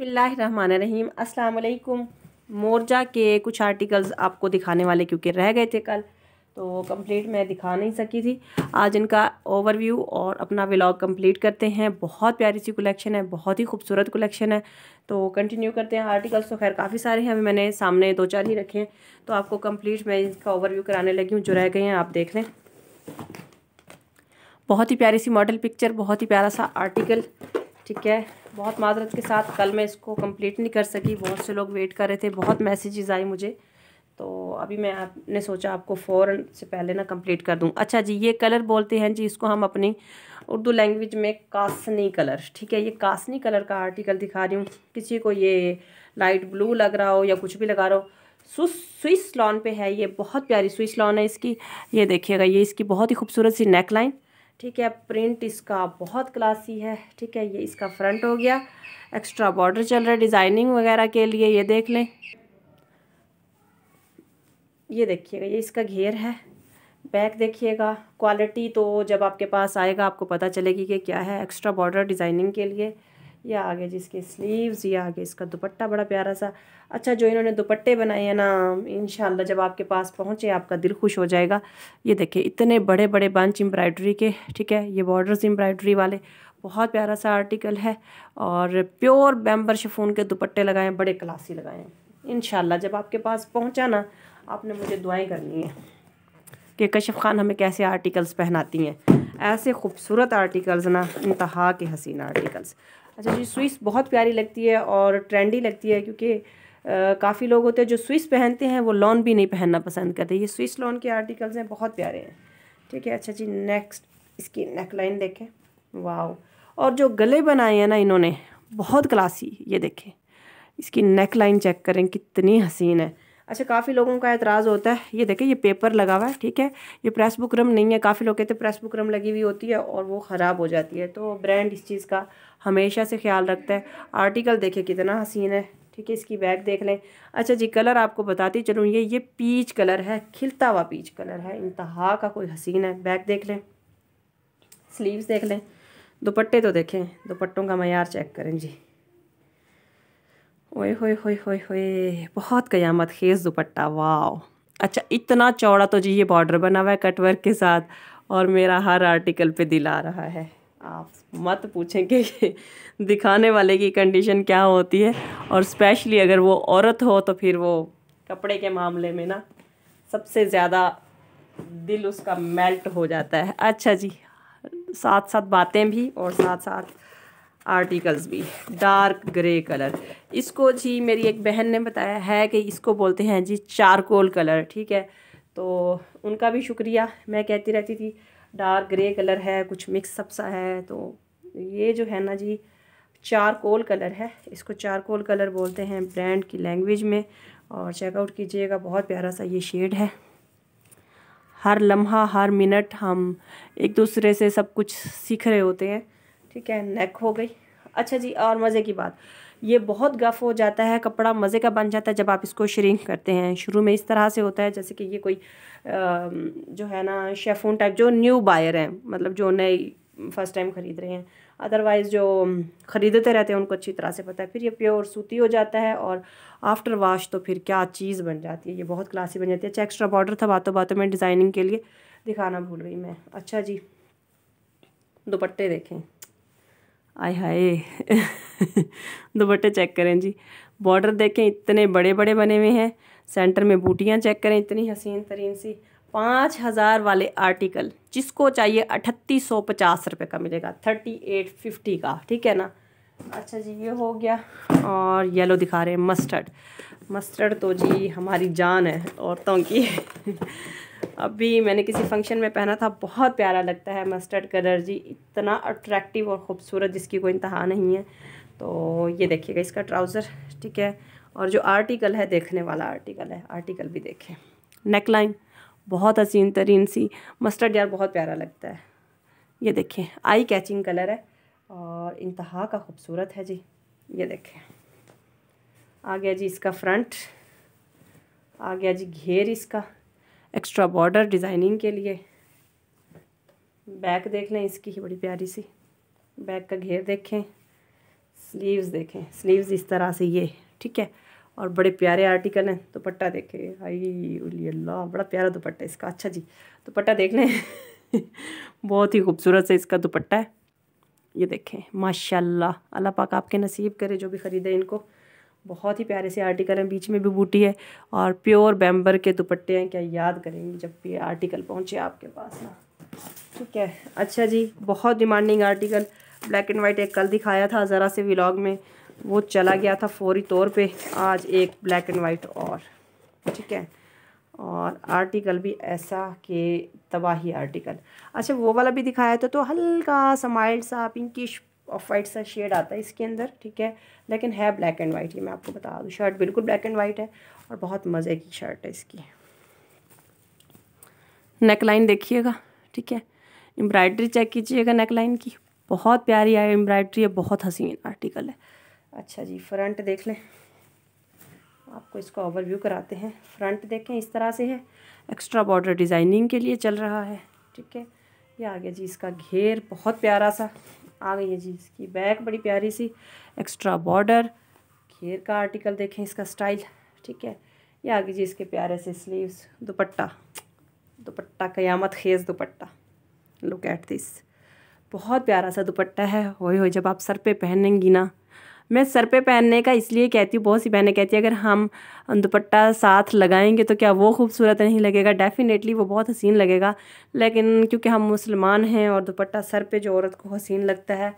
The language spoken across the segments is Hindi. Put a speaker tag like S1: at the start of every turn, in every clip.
S1: बिस्मिल्लाम अस्सलाम मोरजा के कुछ आर्टिकल्स आपको दिखाने वाले क्योंकि रह गए थे कल तो कंप्लीट मैं दिखा नहीं सकी थी आज इनका ओवरव्यू और अपना व्लॉग कंप्लीट करते हैं बहुत प्यारी सी कलेक्शन है बहुत ही खूबसूरत कलेक्शन है तो कंटिन्यू करते हैं आर्टिकल्स तो खैर काफ़ी सारे हैं अभी मैंने सामने दो चार ही रखे हैं तो आपको कंप्लीट मैं इसका ओवरव्यू कराने लगी हूँ जो रह गए हैं आप देख लें बहुत ही प्यारी सी मॉडल पिक्चर बहुत ही प्यारा सा आर्टिकल ठीक है बहुत माजरत के साथ कल मैं इसको कंप्लीट नहीं कर सकी बहुत से लोग वेट कर रहे थे बहुत मैसेजेस आए मुझे तो अभी मैं आपने सोचा आपको फ़ौर से पहले ना कंप्लीट कर दूँ अच्छा जी ये कलर बोलते हैं जी इसको हम अपनी उर्दू लैंग्वेज में कासनी कलर ठीक है ये कासनी कलर का आर्टिकल दिखा रही हूँ किसी को ये लाइट ब्लू लग रहा हो या कुछ भी लगा रहा हो स्विस लॉन पे है ये बहुत प्यारी स्विस लॉन है इसकी ये देखिएगा ये इसकी बहुत ही खूबसूरत सी नेक लाइन ठीक है प्रिंट इसका बहुत क्लासी है ठीक है ये इसका फ्रंट हो गया एक्स्ट्रा बॉर्डर चल रहा है डिज़ाइनिंग वगैरह के लिए ये देख लें ये देखिएगा ये इसका घेर है बैक देखिएगा क्वालिटी तो जब आपके पास आएगा आपको पता चलेगी कि क्या है एक्स्ट्रा बॉर्डर डिज़ाइनिंग के लिए या आगे जिसके स्लीव्स या आगे इसका दुपट्टा बड़ा प्यारा सा अच्छा जो इन्होंने दुपट्टे बनाए हैं ना इन जब आपके पास पहुँचे आपका दिल खुश हो जाएगा ये देखिए इतने बड़े बड़े बंच एम्ब्रॉयडरी के ठीक है ये बॉर्डर्स एम्ब्रॉयडरी वाले बहुत प्यारा सा आर्टिकल है और प्योर बैम्बर शफून के दुपट्टे लगाएँ बड़े क्लासी लगाएं इन जब आपके पास पहुँचा ना आपने मुझे दुआएँ करनी है कि कशफ खान हमें कैसे आर्टिकल्स पहनाती हैं ऐसे खूबसूरत आर्टिकल्स ना इंतहा के हसीन आर्टिकल्स अच्छा जी स्विस बहुत प्यारी लगती है और ट्रेंडी लगती है क्योंकि काफ़ी लोग होते हैं जो स्विस पहनते हैं वो लॉन भी नहीं पहनना पसंद करते ये स्विस लॉन के आर्टिकल्स हैं बहुत प्यारे हैं ठीक है अच्छा जी नेक्स्ट इसकी नेकलाइन देखें वाओ और जो गले बनाए हैं ना इन्होंने बहुत क्लासी ये देखें इसकी नेक लाइन चेक करें कितनी हसीन है अच्छा काफ़ी लोगों का एतराज़ होता है ये देखें ये पेपर लगा हुआ है ठीक है ये प्रेस बुक रम नहीं है काफ़ी लोग कहते हैं प्रेस रम लगी हुई होती है और वो ख़राब हो जाती है तो ब्रांड इस चीज़ का हमेशा से ख्याल रखता है आर्टिकल देखें कितना हसीन है ठीक है इसकी बैग देख लें अच्छा जी कलर आपको बताती चलूँ ये ये पीच कलर है खिलता हुआ पीच कलर है इंतहा का कोई हसीन है बैग देख लें स्लीव्स देख लें दुपट्टे तो देखें दुपट्टों का मैार चेक करें जी ओए होए होए होए होए बहुत कयामत खेज़ दुपट्टा वाओ अच्छा इतना चौड़ा तो जी ये बॉर्डर बना हुआ है कटवर्क के साथ और मेरा हर आर्टिकल पे दिल आ रहा है आप मत पूछें कि दिखाने वाले की कंडीशन क्या होती है और स्पेशली अगर वो औरत हो तो फिर वो कपड़े के मामले में ना सबसे ज़्यादा दिल उसका मेल्ट हो जाता है अच्छा जी साथ साथ बातें भी और साथ साथ आर्टिकल्स भी डार्क ग्रे कलर इसको जी मेरी एक बहन ने बताया है कि इसको बोलते हैं जी चारकोल कलर ठीक है तो उनका भी शुक्रिया मैं कहती रहती थी डार्क ग्रे कलर है कुछ मिक्सअप सा है तो ये जो है ना जी चारकोल कलर है इसको चारकोल कलर बोलते हैं ब्रांड की लैंग्वेज में और चेकआउट कीजिएगा बहुत प्यारा सा ये शेड है हर लम्हा हर मिनट हम एक दूसरे से सब कुछ सीख रहे होते हैं ठीक है नेक हो गई अच्छा जी और मज़े की बात ये बहुत गफ़ हो जाता है कपड़ा मज़े का बन जाता है जब आप इसको श्रिंक करते हैं शुरू में इस तरह से होता है जैसे कि ये कोई आ, जो है ना शेफून टाइप जो न्यू बायर हैं मतलब जो नए फ़र्स्ट टाइम ख़रीद रहे हैं अदरवाइज़ जो ख़रीदते रहते हैं उनको अच्छी तरह से पता है फिर ये प्योर सूती हो जाता है और आफ्टर वाश तो फिर क्या चीज़ बन जाती है ये बहुत क्लासी बन जाती है अच्छा एक्स्ट्रा बॉर्डर था बातों बातों में डिज़ाइनिंग के लिए दिखाना भूल गई मैं अच्छा जी दुपट्टे देखें आय हाय दुपट्टे चेक करें जी बॉर्डर देखें इतने बड़े बड़े बने हुए हैं सेंटर में बूटियाँ चेक करें इतनी हसीन तरीन सी पाँच हज़ार वाले आर्टिकल जिसको चाहिए अठत्तीस सौ पचास रुपये का मिलेगा थर्टी एट फिफ्टी का ठीक है ना अच्छा जी ये हो गया और येलो दिखा रहे हैं मस्टर्ड मस्टर्ड तो जी हमारी जान है औरतों की अभी मैंने किसी फंक्शन में पहना था बहुत प्यारा लगता है मस्टर्ड कलर जी इतना अट्रैक्टिव और ख़ूबसूरत जिसकी कोई इंतहा नहीं है तो ये देखिएगा इसका ट्राउज़र ठीक है और जो आर्टिकल है देखने वाला आर्टिकल है आर्टिकल भी देखें नेक लाइन बहुत हसीन तरीन सी मस्टर्ड यार बहुत प्यारा लगता है ये देखें आई कैचिंग कलर है और इंतहा का खूबसूरत है जी ये देखें आ गया जी इसका फ्रंट आ गया जी घेर इसका एक्स्ट्रा बॉर्डर डिज़ाइनिंग के लिए बैक देख लें इसकी ही बड़ी प्यारी सी बैक का घेर देखें स्लीव्स देखें स्लीव्स इस तरह से ये ठीक है और बड़े प्यारे आर्टिकल हैं दुपट्टा देखें आई उली अल्लाह बड़ा प्यारा दुपट्टा इसका अच्छा जी दुपट्टा देख लें बहुत ही खूबसूरत से इसका दुपट्टा है ये देखें माशाल्लाह अल्लाह पाक आपके नसीब करे जो भी ख़रीदे इनको बहुत ही प्यारे से आर्टिकल हैं बीच में भी बूटी है और प्योर बैम्बर के दुपट्टे हैं क्या याद करेंगे जब भी आर्टिकल पहुँचे आपके पास ना ठीक है अच्छा जी बहुत demanding article black and white एक कल दिखाया था ज़रा से व्लॉग में वो चला गया था फौरी तौर पे आज एक ब्लैक एंड वाइट और ठीक है और आर्टिकल भी ऐसा कि तबाही आर्टिकल अच्छा वो वाला भी दिखाया था तो हल्का सा माइल्ड सा पिंकिश ऑफ वाइट सा शेड आता है इसके अंदर ठीक है लेकिन है ब्लैक एंड वाइट ये मैं आपको बता दूँ शर्ट बिल्कुल ब्लैक एंड वाइट है और बहुत मज़े की शर्ट है इसकी नेक लाइन देखिएगा ठीक है एम्ब्रायड्री चेक कीजिएगा नेक लाइन की बहुत प्यारी है एम्ब्रॉयडरी है बहुत हसीन आर्टिकल है अच्छा जी फ्रंट देख लें आपको इसका ओवरव्यू कराते हैं फ्रंट देखें इस तरह से है एक्स्ट्रा बॉर्डर डिज़ाइनिंग के लिए चल रहा है ठीक है ये आ गया जी इसका घेर बहुत प्यारा सा आ गई है जी इसकी बैक बड़ी प्यारी सी एक्स्ट्रा बॉर्डर घेर का आर्टिकल देखें इसका स्टाइल ठीक है ये आ गई जी इसके प्यारे से स्लीव्स दुपट्टा दुपट्टा क़यामत खेज दुपट्टा लुक एट दिस बहुत प्यारा सा दुपट्टा है होए होए जब आप सर पे पहनेंगी ना मैं सर पे पहनने का इसलिए कहती हूँ बहुत सी बहनें कहती है अगर हम दुपट्टा साथ लगाएंगे तो क्या वो खूबसूरत नहीं लगेगा डेफिनेटली वो बहुत हसीन लगेगा लेकिन क्योंकि हम मुसलमान हैं और दुपट्टा सर पे जो औरत को हसीन लगता है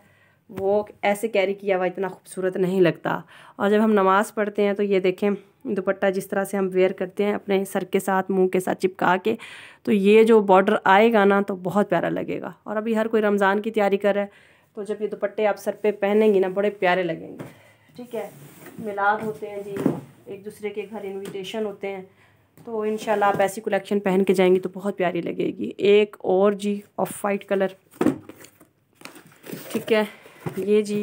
S1: वो ऐसे कैरी किया हुआ इतना खूबसूरत नहीं लगता और जब हम नमाज़ पढ़ते हैं तो ये देखें दुपट्टा जिस तरह से हम वेयर करते हैं अपने सर के साथ मुंह के साथ चिपका के तो ये जो बॉर्डर आएगा ना तो बहुत प्यारा लगेगा और अभी हर कोई रमज़ान की तैयारी कर रहा है तो जब ये दुपट्टे आप सर पे पहनेंगी ना बड़े प्यारे लगेंगे ठीक है मिलाद होते हैं जी एक दूसरे के घर इनविटेशन होते हैं तो इन आप ऐसी कलेक्शन पहन के जाएंगी तो बहुत प्यारी लगेगी एक और जी ऑफ वाइट कलर ठीक है ये जी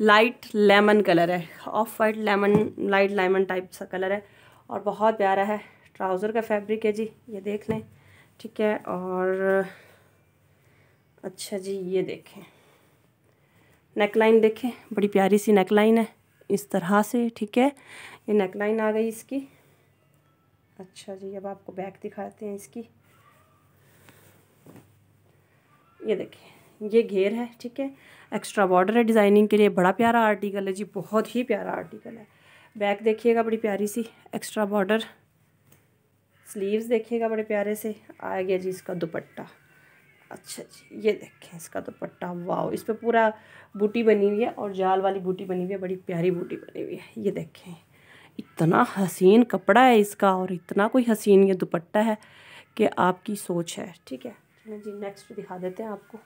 S1: लाइट लेमन कलर है off white lemon light lemon type सा कलर है और बहुत प्यारा है ट्राउज़र का फैब्रिक है जी ये देख लें ठीक है और अच्छा जी ये देखें नेक लाइन देखें बड़ी प्यारी सी नेक लाइन है इस तरह से ठीक है ये नेक लाइन आ गई इसकी अच्छा जी अब आपको बैक दिखाते हैं इसकी ये देखिए ये घेर है ठीक है एक्स्ट्रा बॉर्डर है डिज़ाइनिंग के लिए बड़ा प्यारा आर्टिकल है जी बहुत ही प्यारा आर्टिकल है बैक देखिएगा बड़ी प्यारी सी एक्स्ट्रा बॉर्डर स्लीव्स देखिएगा बड़े प्यारे से आ गया जी इसका दुपट्टा अच्छा जी अच्छा, ये देखें इसका दुपट्टा वाओ इस पर पूरा बूटी बनी हुई है और जाल वाली बूटी बनी हुई है बड़ी प्यारी बूटी बनी हुई है ये देखें इतना हसीन कपड़ा है इसका और इतना कोई हसीन ये दुपट्टा है कि आपकी सोच है ठीक है जी नेक्स्ट दिखा देते हैं आपको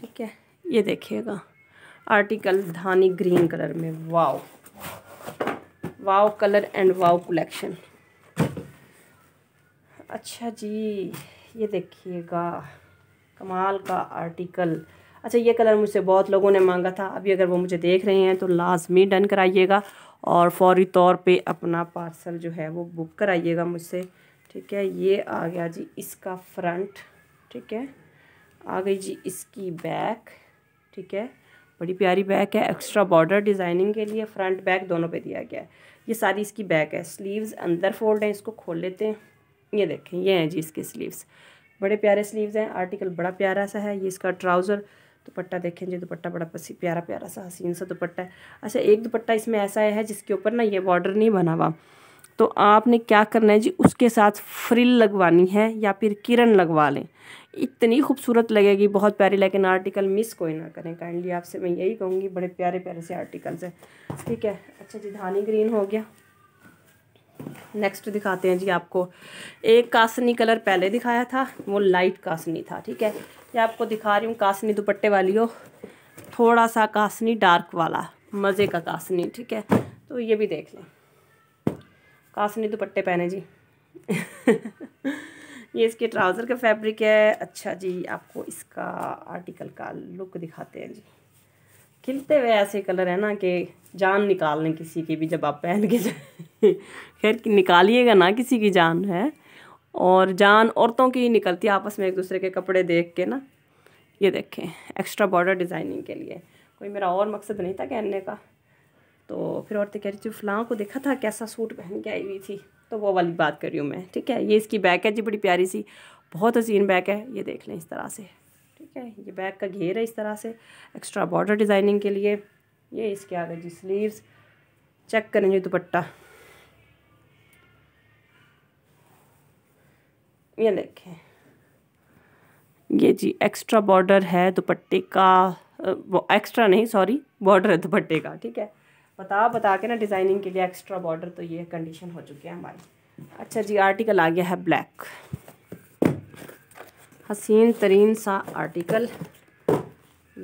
S1: ठीक है ये देखिएगा आर्टिकल धानी ग्रीन कलर में wow wow colour and wow collection अच्छा जी ये देखिएगा कमाल का आर्टिकल अच्छा ये कलर मुझसे बहुत लोगों ने मांगा था अभी अगर वो मुझे देख रहे हैं तो लाजमी डन कराइएगा और फौरी तौर पे अपना पार्सल जो है वो बुक कराइएगा मुझसे ठीक है ये आ गया जी इसका फ्रंट ठीक है आ गई जी इसकी बैक ठीक है बड़ी प्यारी बैक है एक्स्ट्रा बॉर्डर डिज़ाइनिंग के लिए फ्रंट बैक दोनों पे दिया गया है ये सारी इसकी बैक है स्लीव्स अंदर फोल्ड हैं इसको खोल लेते हैं ये देखें ये हैं जी इसके स्लीव्स बड़े प्यारे स्लीव्स हैं आर्टिकल बड़ा प्यारा सा है ये इसका ट्राउज़र दुपट्टा देखें जी दुपट्टा बड़ा पसी प्यारा प्यारा सा हसीन सा दुपट्टा है अच्छा एक दुपट्टा इसमें ऐसा है जिसके ऊपर ना ये बॉर्डर नहीं बना हुआ तो आपने क्या करना है जी उसके साथ फ्रिल लगवानी है या फिर किरण लगवा लें इतनी खूबसूरत लगेगी बहुत प्यारी लेकिन आर्टिकल मिस कोई ना करें काइंडली आपसे मैं यही कहूँगी बड़े प्यारे प्यारे से आर्टिकल्स हैं ठीक है अच्छा जी धानी ग्रीन हो गया नेक्स्ट दिखाते हैं जी आपको एक कासनी कलर पहले दिखाया था वो लाइट कासनी था ठीक है ये आपको दिखा रही हूँ कासनी दुपट्टे वाली हो थोड़ा सा कासनी डार्क वाला मज़े का कासनी ठीक है तो ये भी देख लें कासनी दुपट्टे पहने जी ये इसके ट्राउज़र का फैब्रिक है अच्छा जी आपको इसका आर्टिकल का लुक दिखाते हैं जी खिलते हुए ऐसे कलर है ना कि जान निकाल लें किसी की भी जब आप पहन के जाए खैर निकालिएगा ना किसी की जान है और जान औरतों की ही निकलती है आपस में एक दूसरे के कपड़े देख के ना ये देखें एक्स्ट्रा बॉर्डर डिज़ाइनिंग के लिए कोई मेरा और मकसद नहीं था कहने का तो फिर औरतें कह रही थी फलां को देखा था कैसा सूट पहन के आई हुई थी तो वो वाली बात कर रही हूँ मैं ठीक है ये इसकी बैक है जी बड़ी प्यारी सी बहुत हसीन बैक है ये देख लें इस तरह से है ये बैग का घेर है इस तरह से एक्स्ट्रा बॉर्डर डिज़ाइनिंग के लिए ये इसके आगे जी स्लीव्स चेक करें जी दुपट्टा ये देखें ये जी एक्स्ट्रा बॉर्डर है दुपट्टे का वो एक्स्ट्रा नहीं सॉरी बॉर्डर है दुपट्टे का ठीक है बता बता के ना डिज़ाइनिंग के लिए एक्स्ट्रा बॉर्डर तो ये कंडीशन हो चुकी है हमारी अच्छा जी आर्टिकल आ गया है ब्लैक हसीन तरीन सा आर्टिकल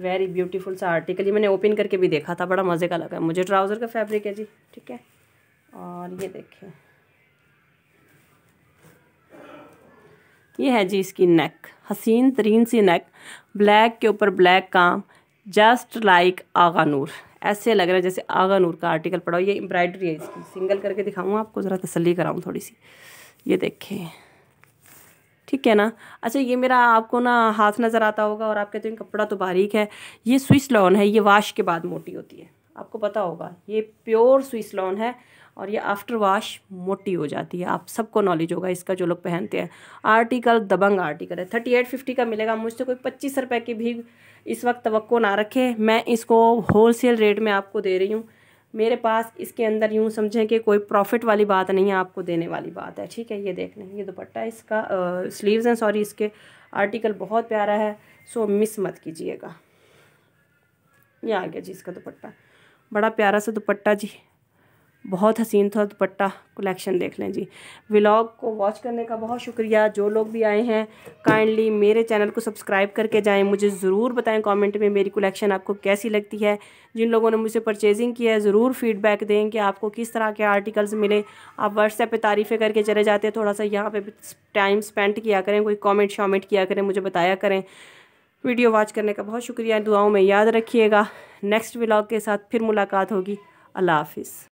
S1: वेरी ब्यूटीफुल सा आर्टिकल ये मैंने ओपन करके भी देखा था बड़ा मज़े का लगा मुझे ट्राउज़र का फैब्रिक है जी ठीक है और ये देखें ये है जी इसकी नेक हसीन तरीन सी नेक ब्लैक के ऊपर ब्लैक काम जस्ट लाइक आगा नूर ऐसे लग रहा है जैसे आगा नूर का आर्टिकल पढ़ाओ ये एम्ब्रॉयडरी है इसकी सिंगल करके दिखाऊँ आपको ज़रा तसली कराऊँ थोड़ी सी ये देखें ठीक है ना अच्छा ये मेरा आपको ना हाथ नज़र आता होगा और आप कहते हैं कपड़ा तो बारीक है ये स्विस लॉन है ये वाश के बाद मोटी होती है आपको पता होगा ये प्योर स्विस लॉन है और ये आफ्टर वाश मोटी हो जाती है आप सबको नॉलेज होगा इसका जो लोग पहनते हैं आर्टिकल दबंग आर्टिकल है थर्टी एट फिफ्टी का मिलेगा मुझसे कोई पच्चीस रुपए की भी इस वक्त तो ना रखे मैं इसको होल सेल रेट में आपको दे रही हूँ मेरे पास इसके अंदर यूँ समझें कि कोई प्रॉफिट वाली बात नहीं है आपको देने वाली बात है ठीक है ये देख लें ये दुपट्टा इसका स्लीव्स हैं सॉरी इसके आर्टिकल बहुत प्यारा है सो मिस मत कीजिएगा ये आ गया जी इसका दुपट्टा बड़ा प्यारा सा दुपट्टा जी बहुत हसीन था दुपट्टा कलेक्शन देख लें जी व्लॉग को वॉच करने का बहुत शुक्रिया जो लोग भी आए हैं काइंडली मेरे चैनल को सब्सक्राइब करके जाएं मुझे ज़रूर बताएं कमेंट में मेरी कलेक्शन आपको कैसी लगती है जिन लोगों ने मुझसे परचेजिंग किया है ज़रूर फीडबैक दें कि आपको किस तरह के आर्टिकल्स मिले आप व्हाट्सएप पर तारीफ़ें करके चले जाते हैं थोड़ा सा यहाँ पर टाइम स्पेंड किया करें कोई कॉमेंट शॉमेंट किया करें मुझे बताया करें वीडियो वॉच करने का बहुत शुक्रिया दुआओं में याद रखिएगा नेक्स्ट व्लाग के साथ फिर मुलाकात होगी अल्लाह हाफिज़